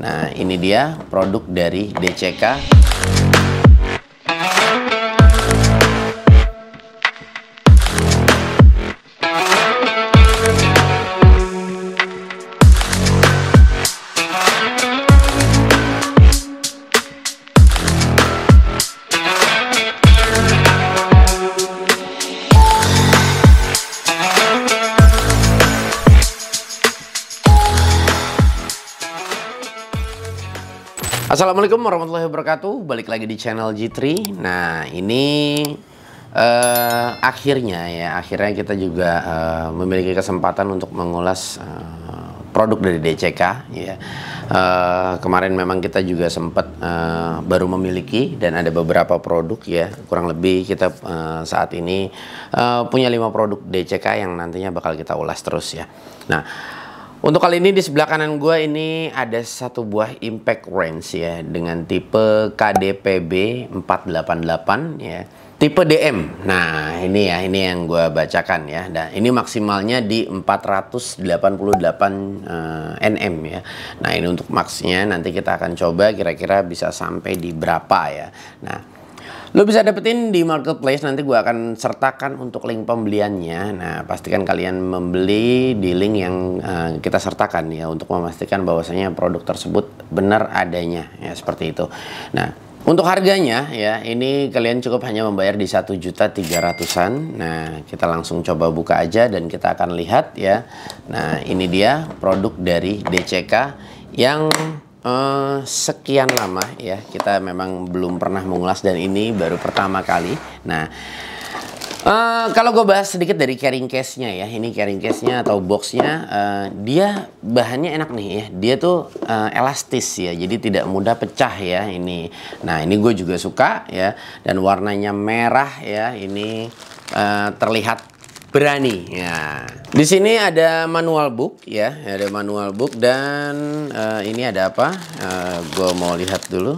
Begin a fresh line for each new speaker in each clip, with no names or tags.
Nah, ini dia produk dari DCK. Assalamualaikum warahmatullahi wabarakatuh. Balik lagi di channel G3. Nah, ini uh, akhirnya ya, akhirnya kita juga uh, memiliki kesempatan untuk mengulas uh, produk dari DCK. Ya. Uh, kemarin memang kita juga sempat uh, baru memiliki dan ada beberapa produk ya. Kurang lebih kita uh, saat ini uh, punya lima produk DCK yang nantinya bakal kita ulas terus ya. Nah. Untuk kali ini di sebelah kanan gue ini ada satu buah impact range ya dengan tipe KDPB 488 ya. Tipe DM. Nah, ini ya, ini yang gue bacakan ya. Nah, ini maksimalnya di 488 uh, nm ya. Nah, ini untuk maksnya nanti kita akan coba kira-kira bisa sampai di berapa ya. Nah, Lo bisa dapetin di marketplace, nanti gue akan sertakan untuk link pembeliannya. Nah, pastikan kalian membeli di link yang uh, kita sertakan ya untuk memastikan bahwasanya produk tersebut benar adanya ya seperti itu. Nah, untuk harganya ya, ini kalian cukup hanya membayar di satu juta tiga ratusan. Nah, kita langsung coba buka aja dan kita akan lihat ya. Nah, ini dia produk dari DCK yang Uh, sekian lama ya kita memang belum pernah mengulas dan ini baru pertama kali. Nah, uh, kalau gue bahas sedikit dari carrying case-nya ya, ini carrying case-nya atau box-nya, uh, dia bahannya enak nih ya, dia tuh uh, elastis ya, jadi tidak mudah pecah ya ini. Nah ini gue juga suka ya, dan warnanya merah ya, ini uh, terlihat berani ya di sini ada manual book ya ada manual book dan uh, ini ada apa uh, eh, gue mau lihat dulu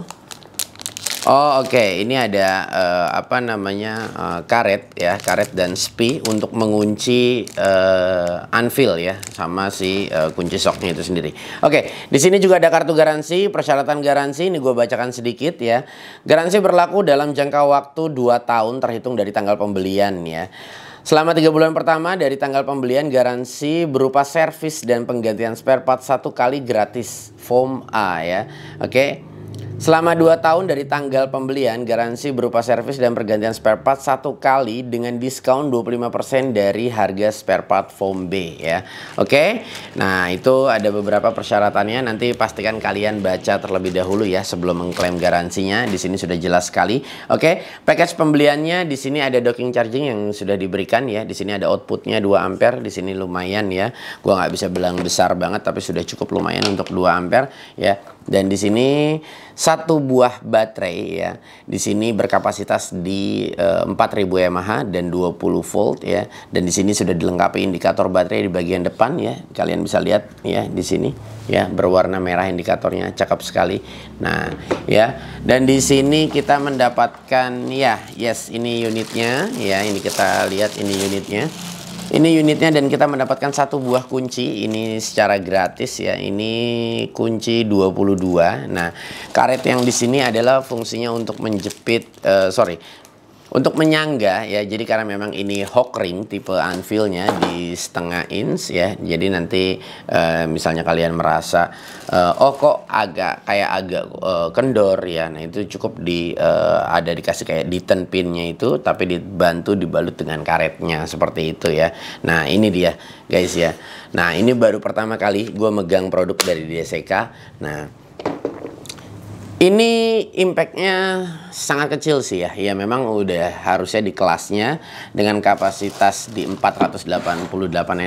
oh oke okay. ini ada uh, apa namanya uh, karet ya karet dan spi untuk mengunci uh, anvil ya sama si uh, kunci soknya itu sendiri oke okay. di sini juga ada kartu garansi persyaratan garansi ini gue bacakan sedikit ya garansi berlaku dalam jangka waktu 2 tahun terhitung dari tanggal pembelian ya Selama tiga bulan pertama dari tanggal pembelian garansi berupa servis dan penggantian spare part satu kali gratis foam A ya. Oke. Okay? Selama 2 tahun dari tanggal pembelian, garansi berupa servis dan pergantian spare part satu kali dengan diskon 25% dari harga spare part foam B ya. Oke. Nah, itu ada beberapa persyaratannya nanti pastikan kalian baca terlebih dahulu ya sebelum mengklaim garansinya. Di sini sudah jelas sekali. Oke, package pembeliannya di sini ada docking charging yang sudah diberikan ya. Di sini ada outputnya 2 ampere, di sini lumayan ya. Gua nggak bisa bilang besar banget tapi sudah cukup lumayan untuk 2 ampere ya. Dan di sini satu buah baterai ya. Di sini berkapasitas di eh, empat 4000 mAh dan 20 volt ya. Dan di sini sudah dilengkapi indikator baterai di bagian depan ya. Kalian bisa lihat ya di sini ya berwarna merah indikatornya cakep sekali. Nah, ya. Dan di sini kita mendapatkan ya, yes ini unitnya ya. Ini kita lihat ini unitnya. Ini unitnya dan kita mendapatkan satu buah kunci ini secara gratis ya. Ini kunci 22. Nah, karet yang di sini adalah fungsinya untuk menjepit uh, sorry, untuk menyangga ya, jadi karena memang ini hook ring tipe anvilnya di setengah inch ya, jadi nanti e, misalnya kalian merasa e, oh kok agak kayak agak e, kendor ya, nah itu cukup di e, ada dikasih kayak diten pinnya itu, tapi dibantu dibalut dengan karetnya seperti itu ya. Nah ini dia guys ya. Nah ini baru pertama kali gue megang produk dari DSK. Nah ini impactnya sangat kecil sih ya. Ya memang udah harusnya di kelasnya dengan kapasitas di 488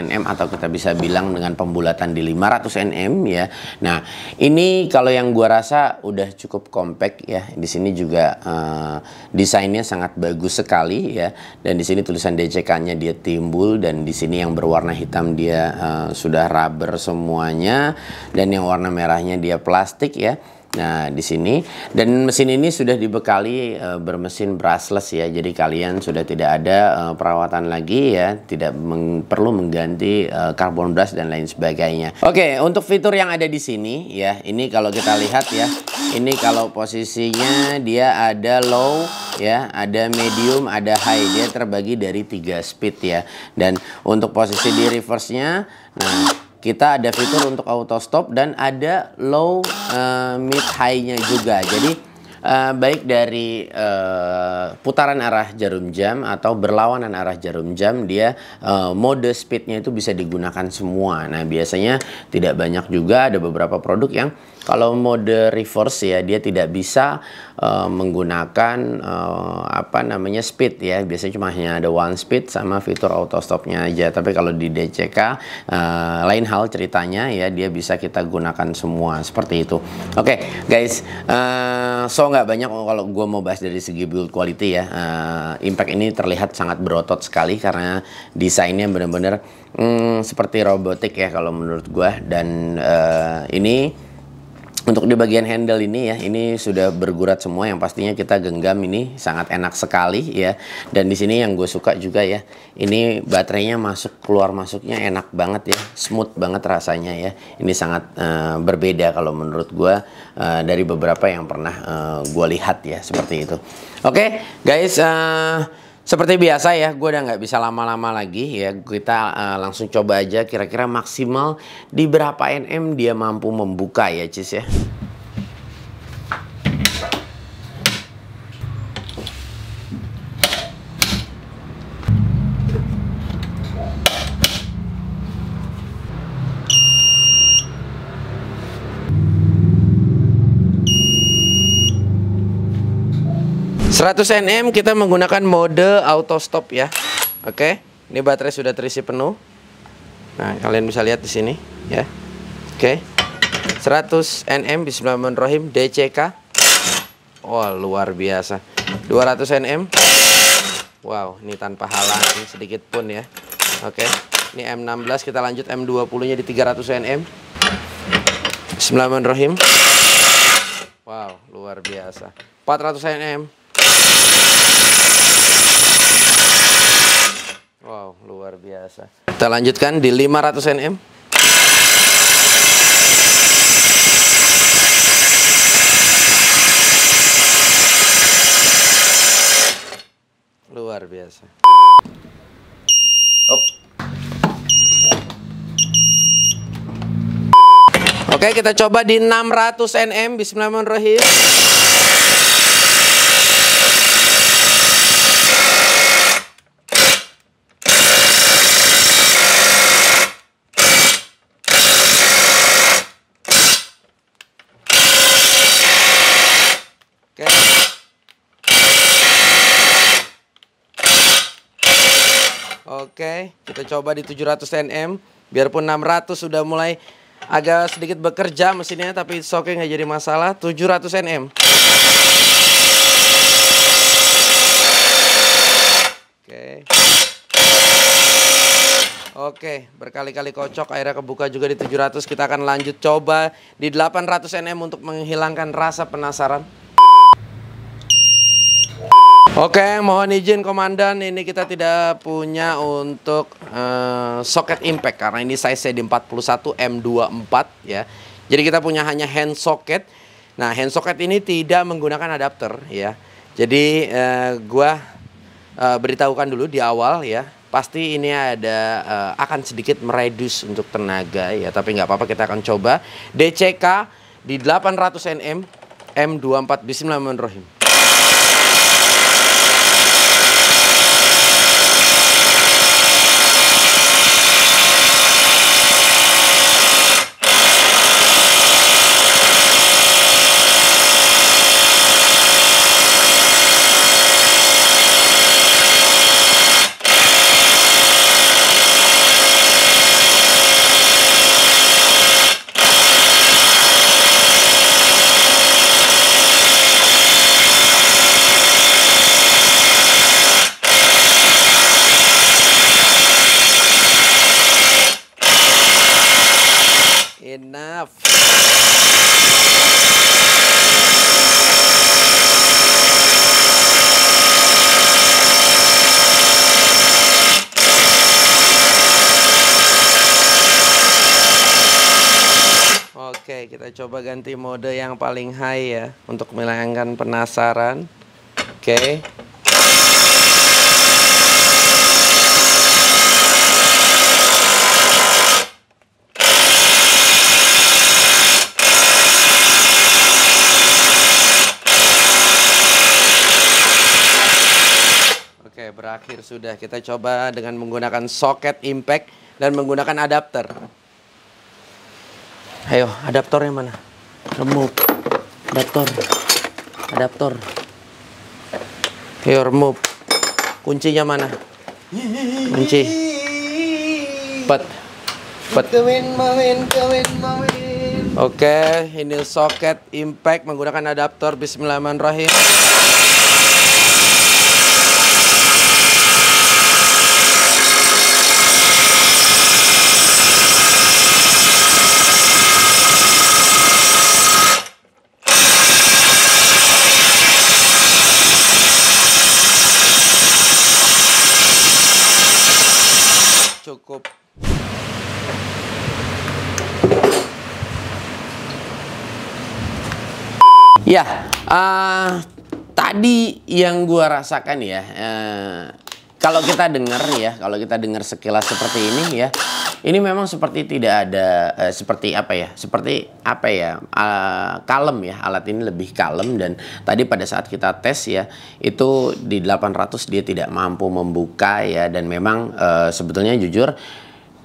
nm atau kita bisa bilang dengan pembulatan di 500 nm ya. Nah ini kalau yang gua rasa udah cukup compact ya. Di sini juga uh, desainnya sangat bagus sekali ya. Dan di sini tulisan DCK-nya dia timbul dan di sini yang berwarna hitam dia uh, sudah rubber semuanya dan yang warna merahnya dia plastik ya. Nah, di sini dan mesin ini sudah dibekali e, bermesin brushless ya. Jadi kalian sudah tidak ada e, perawatan lagi ya, tidak meng, perlu mengganti e, eh, carbon brush dan lain sebagainya. Oke, untuk fitur yang ada di sini ya, ini kalau kita lihat ya, ini kalau posisinya dia ada low ya, ada medium, ada high. Dia terbagi dari tiga speed ya. Dan untuk posisi di reverse-nya, nah kita ada fitur untuk auto stop dan ada low uh, mid high-nya juga. Jadi uh, baik dari uh, putaran arah jarum jam atau berlawanan arah jarum jam dia uh, mode speednya itu bisa digunakan semua. Nah biasanya tidak banyak juga ada beberapa produk yang kalau mode reverse ya dia tidak bisa uh, menggunakan uh, apa namanya speed ya biasanya cuma hanya ada one speed sama fitur auto stopnya aja tapi kalau di DCK uh, lain hal ceritanya ya dia bisa kita gunakan semua seperti itu oke okay, guys uh, so nggak banyak kalau gue mau bahas dari segi build quality ya. Uh, impact ini terlihat sangat berotot sekali karena desainnya benar-benar hmm, seperti robotik ya kalau menurut gue. Dan uh, ini untuk di bagian handle ini ya, ini sudah bergurat semua yang pastinya kita genggam ini sangat enak sekali ya. Dan di sini yang gue suka juga ya, ini baterainya masuk keluar masuknya enak banget ya, smooth banget rasanya ya. Ini sangat uh, berbeda kalau menurut gue uh, dari beberapa yang pernah uh, gue lihat ya seperti itu. Oke okay, guys. Uh, seperti biasa ya, gue udah nggak bisa lama-lama lagi ya. Kita uh, langsung coba aja kira-kira maksimal di berapa NM dia mampu membuka ya, Cis ya. 100 nm kita menggunakan mode auto stop ya. Oke. Ini baterai sudah terisi penuh. Nah, kalian bisa lihat di sini ya. Oke. 100 nm bismillahirrahmanirrahim DCK. Wah, luar biasa. 200 nm. Wow, ini tanpa halangan sedikit pun ya. Oke. Ini M16 kita lanjut M20-nya di 300 nm. Bismillahirrahmanirrahim. Wow, luar biasa. 400 nm. Wow, luar biasa. Kita lanjutkan di 500 nm. Luar biasa. Oke, kita coba di 600 nm. Bismillahirrahmanirrahim. Oke, kita coba di 700 nm biarpun 600 sudah mulai agak sedikit bekerja mesinnya tapi soket nggak jadi masalah 700 nm oke oke berkali-kali kocok airnya kebuka juga di 700 kita akan lanjut coba di 800 nm untuk menghilangkan rasa penasaran Oke, mohon izin komandan, ini kita tidak punya untuk uh, soket impact karena ini size di 41 M24 ya. Jadi kita punya hanya hand socket. Nah, hand socket ini tidak menggunakan adapter ya. Jadi uh, gua uh, beritahukan dulu di awal ya. Pasti ini ada uh, akan sedikit meredus untuk tenaga ya, tapi nggak apa-apa kita akan coba DCK di 800 nm M24 Bismillahirrahmanirrahim. Oke, kita coba ganti mode yang paling high ya untuk menghilangkan penasaran. Oke. Oke, berakhir sudah. Kita coba dengan menggunakan soket impact dan menggunakan adapter. Ayo, adaptornya mana? Remove. Adaptor. Adaptor. Ayo, remove. Kuncinya mana? Kunci. Pet. Pet. Oke, ini soket impact menggunakan adaptor. Bismillahirrahmanirrahim. Ya, uh, tadi yang gua rasakan ya, uh, kalau kita dengar ya, kalau kita dengar sekilas seperti ini ya, ini memang seperti tidak ada uh, seperti apa ya, seperti apa ya, uh, kalem ya, alat ini lebih kalem dan tadi pada saat kita tes ya, itu di 800 dia tidak mampu membuka ya dan memang uh, sebetulnya jujur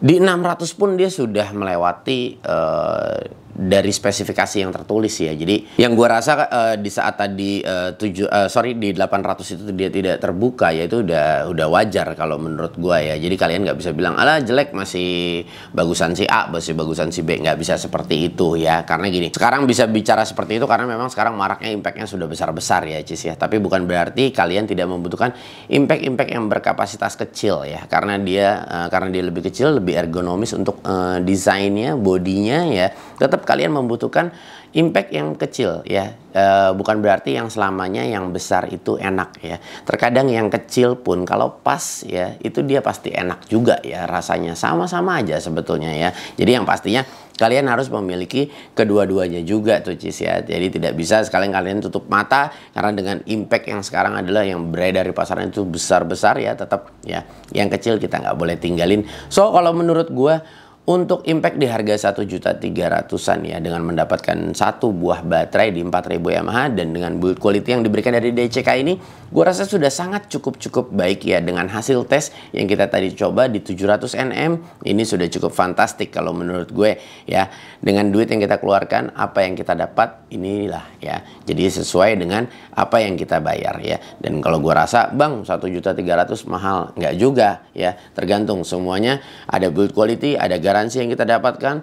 di 600 pun dia sudah melewati uh, dari spesifikasi yang tertulis ya. Jadi yang gua rasa uh, di saat tadi uh, eh, tujuh eh, uh, sorry di 800 itu dia tidak terbuka ya itu udah udah wajar kalau menurut gua ya. Jadi kalian nggak bisa bilang ala jelek masih bagusan si A, masih bagusan si B nggak bisa seperti itu ya. Karena gini, sekarang bisa bicara seperti itu karena memang sekarang maraknya impactnya sudah besar-besar ya, Cis ya. Tapi bukan berarti kalian tidak membutuhkan impact-impact yang berkapasitas kecil ya. Karena dia uh, karena dia lebih kecil, lebih ergonomis untuk uh, desainnya, bodinya ya. Tetap tetap kalian membutuhkan impact yang kecil ya. E, bukan berarti yang selamanya yang besar itu enak ya. Terkadang yang kecil pun kalau pas ya itu dia pasti enak juga ya rasanya. Sama-sama aja sebetulnya ya. Jadi yang pastinya kalian harus memiliki kedua-duanya juga tuh Cis ya. Jadi tidak bisa sekalian kalian tutup mata karena dengan impact yang sekarang adalah yang beredar di pasaran itu besar-besar ya tetap ya. Yang kecil kita nggak boleh tinggalin. So kalau menurut gue untuk impact di harga 1 juta 300-an ya dengan mendapatkan satu buah baterai di 4000 mAh dan dengan build quality yang diberikan dari DCK ini gue rasa sudah sangat cukup-cukup baik ya dengan hasil tes yang kita tadi coba di 700 nm ini sudah cukup fantastik kalau menurut gue ya dengan duit yang kita keluarkan apa yang kita dapat inilah ya jadi sesuai dengan apa yang kita bayar ya dan kalau gue rasa bang 1 juta 300 mahal nggak juga ya tergantung semuanya ada build quality ada garansi yang kita dapatkan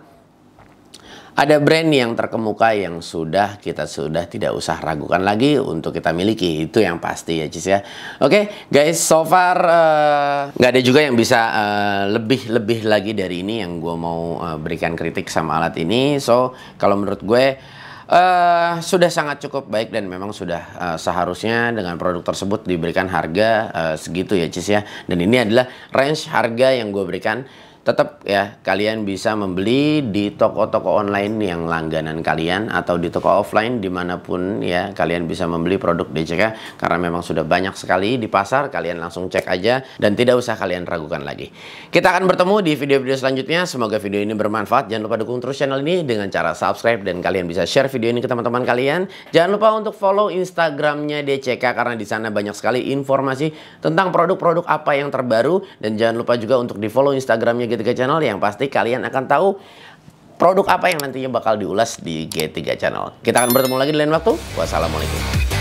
ada brand yang terkemuka yang sudah kita sudah tidak usah ragukan lagi untuk kita miliki itu yang pasti ya Cis ya oke okay, guys so far eh, nggak uh, ada juga yang bisa uh, lebih lebih lagi dari ini yang gue mau uh, berikan kritik sama alat ini so kalau menurut gue Uh, sudah sangat cukup baik dan memang sudah uh, seharusnya dengan produk tersebut diberikan harga uh, segitu ya Cis ya dan ini adalah range harga yang gue berikan tetap ya kalian bisa membeli di toko-toko online yang langganan kalian atau di toko offline dimanapun ya kalian bisa membeli produk DCK karena memang sudah banyak sekali di pasar kalian langsung cek aja dan tidak usah kalian ragukan lagi kita akan bertemu di video-video selanjutnya semoga video ini bermanfaat jangan lupa dukung terus channel ini dengan cara subscribe dan kalian bisa share video ini ke teman-teman kalian jangan lupa untuk follow Instagramnya DCK karena di sana banyak sekali informasi tentang produk-produk apa yang terbaru dan jangan lupa juga untuk di follow Instagramnya kita. G3 Channel yang pasti kalian akan tahu produk apa yang nantinya bakal diulas di G3 Channel. Kita akan bertemu lagi di lain waktu. Wassalamualaikum.